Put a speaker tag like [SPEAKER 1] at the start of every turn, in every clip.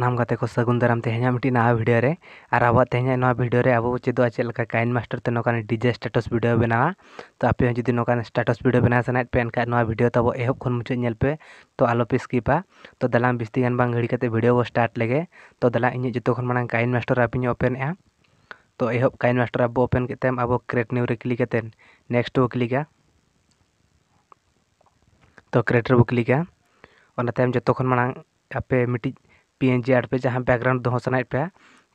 [SPEAKER 1] सामान गते को सगुन दराम तेहे ना भिडियो और अब तेहे भिडियो अब चेदा चलकर कैन मास्टर तक डीजे स्टेटस भिडियो बनावा तो आप जी स्टेटस भिडियो बना सना पे भिडियो तब एह खुन मुचादेपे तो आलोप स्कीपा तो दाला बस्ती गान घड़ी करते भिडियो को स्टार्ट लेगे तो दाला इन जो खन मांग कैन मास्टर आप तो एह कैन मास्टर ओपन कितम अब क्रेट न्यू क्लिक नेक्स्ट वो क्लिका तो क्रेट रो जो मांग आपे मिट्टी ᱯᱤ ᱮᱱ ᱡᱤ ᱟᱨᱴ ᱯᱮ ᱡᱟᱦᱟᱸ ᱵᱮᱠᱜᱨᱟᱣᱩᱱᱰ ᱫᱚᱦᱚ ᱥᱟᱱᱟᱭᱮᱫ ᱯᱮᱭᱟ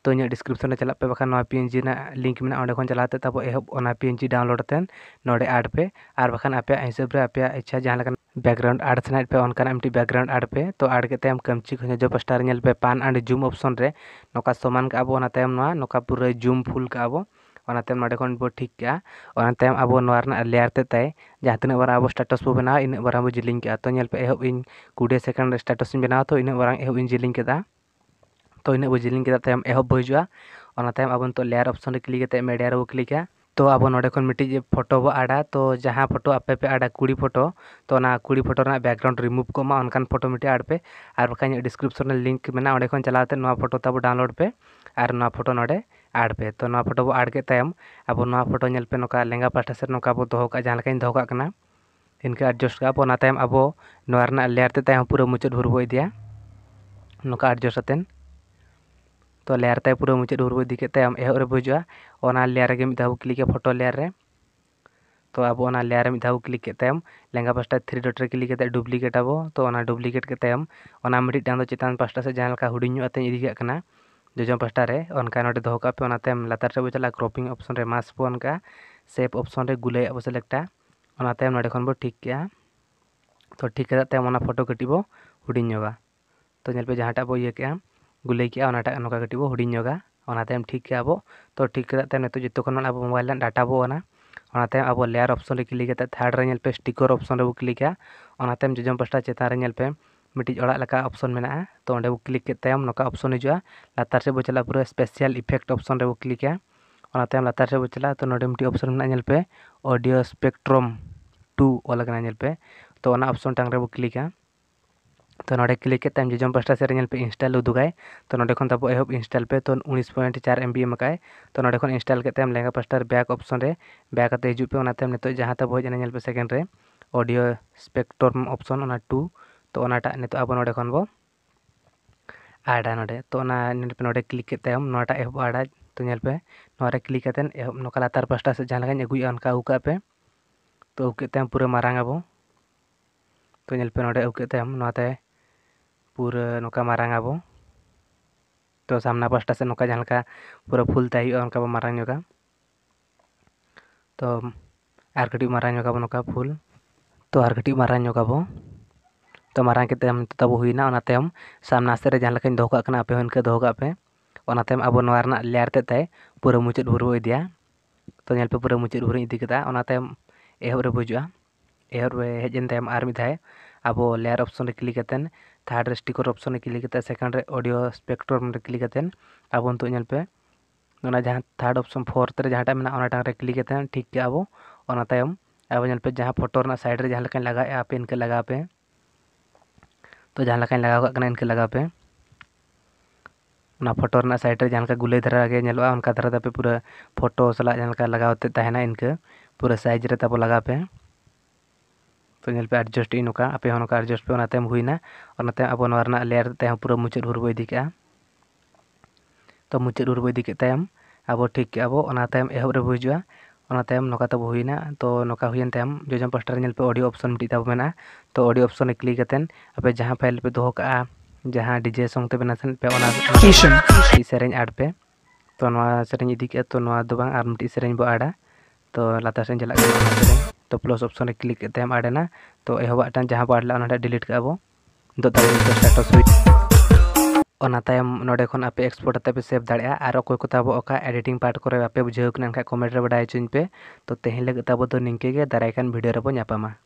[SPEAKER 1] ᱛᱚ ᱤᱧᱟᱹᱜ ᱰᱤᱥᱠᱨᱤᱯᱥᱚᱱ ᱨᱮ ᱪᱟᱞᱟᱜ ᱯᱮ ᱵᱟᱠᱷᱟᱱ ᱱᱚᱣᱟ ᱯᱤ ᱮᱱ ᱡᱤ ᱨᱮᱱᱟᱜ ᱞᱤᱝᱠ ᱢᱮᱱᱟᱜᱼᱟ ᱚᱸᱰᱮ ᱠᱷᱚᱱ ᱪᱟᱞᱟᱣ ᱠᱟᱛᱮᱫ ᱛᱟᱨᱯᱚᱨ ᱮᱦᱚᱵ ᱚᱱᱟ ᱯᱤ ᱮᱱ ᱡᱤ ᱰᱟᱣᱩᱱᱞᱳᱰ ᱠᱟᱛᱮᱫ ᱱᱚᱰᱮ ᱟᱨᱴ ᱯᱮ ᱟᱨ ᱵᱟᱠᱷᱟᱱ ᱟᱯᱮᱭᱟᱜ ᱦᱤᱥᱟᱹᱵ ᱨᱮ ᱟᱯᱮᱭᱟᱜ ᱤᱪᱪᱷᱟ ᱡᱟᱦᱟᱸ ᱞᱮᱠᱟᱱ ᱵᱮᱠᱜᱨᱟᱣᱩᱱᱰ ᱟᱨᱴ ᱥᱟᱱᱟᱭᱮᱫ ᱯᱮ ᱚᱱᱠᱟᱱᱟᱜ ᱢᱤᱫᱴᱤᱡ ᱵᱮᱠᱜᱨᱟᱣᱩᱱᱰ ᱟᱨᱴ ᱯᱮ ᱛᱚ ᱟᱨᱴ ᱠᱟᱛᱮᱫ ᱟᱢ ᱠᱟᱹᱢᱪᱤ ᱠᱷᱚᱱ ᱡᱚᱡᱚ ᱯᱟᱥᱴᱟ ᱨᱮ ᱧᱮᱞ ᱯᱮ ᱯᱟᱱ ᱟᱨ ᱡᱩᱢ ᱚᱯᱥᱚᱱ ᱨᱮ ᱱᱚᱝᱠᱟ ᱥᱚᱢᱟᱱ ᱠᱟᱜᱼᱟ ᱵᱚ ᱚᱱᱟ ᱛᱟᱭᱚᱢ ᱱᱚᱣᱟ ᱱᱚᱝᱠᱟ ᱯᱩᱨᱟᱹ ᱡᱩᱢ ᱯᱷᱩᱞ ᱠᱟᱜᱼᱟ ᱵᱚ ᱚᱱᱟᱛᱮ ᱱᱚᱸᱰᱮ ᱠᱷᱚᱱ ᱵᱚ ᱴᱷᱤᱠ ᱠᱮᱜᱼᱟ ᱚᱱᱟ ᱛᱟᱭᱚᱢ ᱟᱵᱚ ᱱᱚᱣᱟ ᱨᱮᱱᱟᱜ ᱞᱮᱭᱟᱨ ᱛᱮᱫ ᱛᱟᱭ ᱡᱟᱦᱟᱸ ᱛᱤᱱᱟᱹᱜ ᱢᱟᱨᱟᱝ ᱟᱵᱚ ᱥᱴᱮᱴᱟᱥ ᱵᱚ ᱵᱮᱱᱟᱣᱟ ᱤᱱᱟᱹᱜ ᱢᱟᱨᱟᱝ ᱵᱚ ᱡᱮᱞᱮᱧ ᱠᱮᱜᱼᱟ ᱛᱚ ᱧᱮᱞ ᱯᱮ ᱮᱦᱚᱵ ᱤᱧ ᱠᱩᱰᱤ ᱥᱮᱠᱮᱱᱰ ᱥᱴᱮᱴᱟᱥᱤᱧ ᱵᱮᱱᱟᱣᱟ ᱛᱚ ᱤᱱᱟᱹᱜ ᱢᱟᱨᱟᱝ ᱮᱦᱚᱵ ᱤᱧ ᱡᱮᱞᱮᱧ ᱠᱮᱫᱟ ᱛᱚ ᱤᱱᱟᱹᱜ ᱵᱚ ᱡᱮᱞᱮᱧ ᱠᱮᱫᱟ ᱛᱟᱭᱚᱢ ᱮᱦᱚᱵ ᱵᱚ ᱦᱤᱡᱩᱜᱼᱟ ᱚᱱᱟ ᱛᱟᱭᱚᱢ ᱟᱵᱚ ᱱᱤᱛᱚᱜ ᱞᱮᱭᱟᱨ ᱚᱯᱥᱚᱱ ᱨᱮ ᱠᱞᱤᱠ ᱠᱟᱛᱮᱫ ᱢᱤᱰᱤᱭᱟ ᱨᱮᱵᱚ ᱠᱞᱤᱠᱟ ᱛᱚ ᱟᱵᱚ ᱱᱚᱸᱰᱮ ᱠᱷᱚᱱ ᱢᱤᱫᱴᱤᱡ ᱯᱷᱳᱴᱳ ᱵᱚ ᱟᱲᱟ ᱛᱚ ᱡᱟᱦᱟᱸ ᱯᱷᱳᱴᱳ ᱟᱯᱮ ᱯᱮ ᱟᱲᱟ ᱠᱩᱲᱤ ᱯᱷᱳᱴᱳ ᱛᱚ ᱚᱱᱟ ᱠᱩᱲᱤ ᱯᱷᱳᱴᱳ ᱨᱮᱱᱟᱜ ᱵᱮᱠᱜᱨᱟᱣᱩᱱᱰ ᱨᱤᱢᱩᱵᱷ ᱠᱚᱜ ᱢᱟ ᱚᱱᱠᱟᱱ ᱯᱷᱳᱴᱳ ᱢᱤᱫᱴᱤᱡ ᱟᱲ ᱯᱮ ᱟᱨ ᱵᱟᱠᱷᱟᱱ ᱤᱧᱟᱹᱜ ᱰᱤᱥᱠᱨᱤᱯᱥᱚᱱ ᱨᱮ ᱞᱤᱝᱠ ᱢᱮᱱᱟᱜᱼᱟ ᱚᱸᱰᱮ ᱠᱷᱚᱱ ᱪᱟᱞᱟᱣ ᱠᱟᱛᱮᱫ ᱱᱚᱣᱟ ᱯᱷᱳᱴᱳ ᱛᱟᱵᱚ ᱰᱟᱣᱩᱱᱞᱳᱰ ᱯᱮ ᱟᱨ ᱱᱚᱣᱟ ᱯᱷᱳᱴᱳ ᱱᱚᱸᱰᱮ आड पे तो ना फोटो ᱵᱚ ᱟᱲ ᱠᱮᱫ ᱛᱟᱭᱚᱢ ᱟᱵᱚ ᱱᱚᱣᱟ ᱯᱷᱳᱴᱳ ᱧᱮᱞ ᱯᱮ ᱱᱚᱝᱠᱟ ᱞᱮᱸᱜᱟ ᱯᱟᱦᱴᱟ ᱥᱮᱫ ᱱᱚᱝᱠᱟ ᱵᱚ ᱫᱚᱦᱚ ᱠᱟᱜᱼᱟ इनका एडजस्ट का अपना तायम अब नवा लेयर ते पूरा मुचाद हुरबो इदिया नोका एडजस्ट तो लेयर तय पूरा मुचाद हुरबो इदी के तायम एहर बुजुआ ओना लेयर गे मिद क्लिक फोटो लेयर तो अब लेयर मिद धाव क्लिक के तायम लेंगा पास्टा थ्री डॉट रे क्लिक डुप्लीकेट अब तो डुप्लीकेट के तायम ओना चितान पास्टा से जहाँ हूँ हुडिंग इदी जेजम्पास्टा अनका दौकापे लातारे बोचाला क्रपिंग अपशन मास पो अनका सेप अपशन गुले अब सेलेक्टाते नो ठीक है तो ठीक कर फोटो कटिब हूँगा तो नलपे जहाँटा बो ये गुले कटा हूँ कटिब हूँगा ठीक है अब तो ठीक कर जो खन अब मोबाइल डाटा बोनाते अब लेयर अपशन क्लिक थार्ड में स्टिकर अपशन जजो जेजम्पास्टा चितानपे मिट्टी अड़ा अपशन में तो क्लिक के ना नौका अपशन हजू है लतार से चला पूरा स्पेशल इफेक्ट अपशन रे क्लिका लतार से चला तो ना मिट्टी अपशन मेलपे ऑडियो स्पेक्ट्रम टू वालपे तो अपशन टांग रे क्लिका तो ना क्लिक के तम जेजम पास्टा सेलपे इन्स्टल उदुगे तो ना एह इन्स्टल पे तो उन्नीस पॉइंट चार एम एम का तो ना इन्स्टल के तम लेगा पास्टार बैक अपशन रे बैक हजूपे नितोज जहाँ तब हजना सेकेंड रे ऑडियो स्पेक्ट्रम अपशन टू तो ओनाटा नित अब नोड़े खन आड़ा तो ना नोड़े क्लिक के तायम नोटा एहब आड़ा तो नलपे नोरे क्लिक कतेन एहब नोका लातार पास्टा से जहाँ लगा अगुया उनका तो अगु पूरा मारंग अब तो नलपे नोड़े अगु पूरा नोका मारंग अब तो सामना पास्टा से नोका जहाँ पूरा फुल ताई उनका बो मारंग तो आर कटी मारंग योगा फुल तो आर कटी मारंग योगा तो मारांग तब हुईना सामना से जहाँ दौकना आप इनका दौकापेम अब लेयारे पूरा मुचाद भुरु इदा तो नलपे पूरा मुचाद भुरु इतम एहबरे बुजा एहबे हजन तमें अब layer option click third sticker option click second audio spectrum click अब नलपे जहाँ थर्ड अपशन फोर्थ जहाँटा मेना टांग क्लिक ठीक अब अब नलपे जहाँ फोटो सैड लगे आप इनका लगा पे तो जहाँ लगा लगा करना इनके लगा पे ना फोटो साइड जहाँ का गुले धारा के ना उनका धारा तपे पूरा फोटो सलाह लगाते तहना इनका पूरा साइज रेप लगा पे तो नेपे एडजस्ट इन आपे एडजस्ट पे पेम होना और अब लेयर तहम पूरा मुचाद हूर बोदी तो मुचाद हूर बोदी तम अब ठीक अब एह हजा नौका होना तो नौका हुए जो जम पास्टर पे ऑडियो ऑप्शन मिट्टी तब मेना तो ऑडियो ऑप्शन क्लिक आप जहाँ फाइल पे दोह जहाँ डीजे सॉन्ग ते बना पे से आड पे तो सेरेंज इदी के तो मिट्टी से आडा तो लता से चला तो प्लस ऑप्शन क्लिक आडेना तो एहबाट जहाँ बो आडला डिलीट कर दो અનતાયમ નોડેખન આપે એક્સપોર્ટ આતે પે સેવ દળે આ આરો કોઈ કથાબો ઓકા એડિટિંગ પાર્ટ કરે આપે બુજહુકને કમેન્ટ રે બઢાઈચું પે તો તેહી લગતાબો તો નિંકેગે દરાયકન વિડિયો રે પો નપામા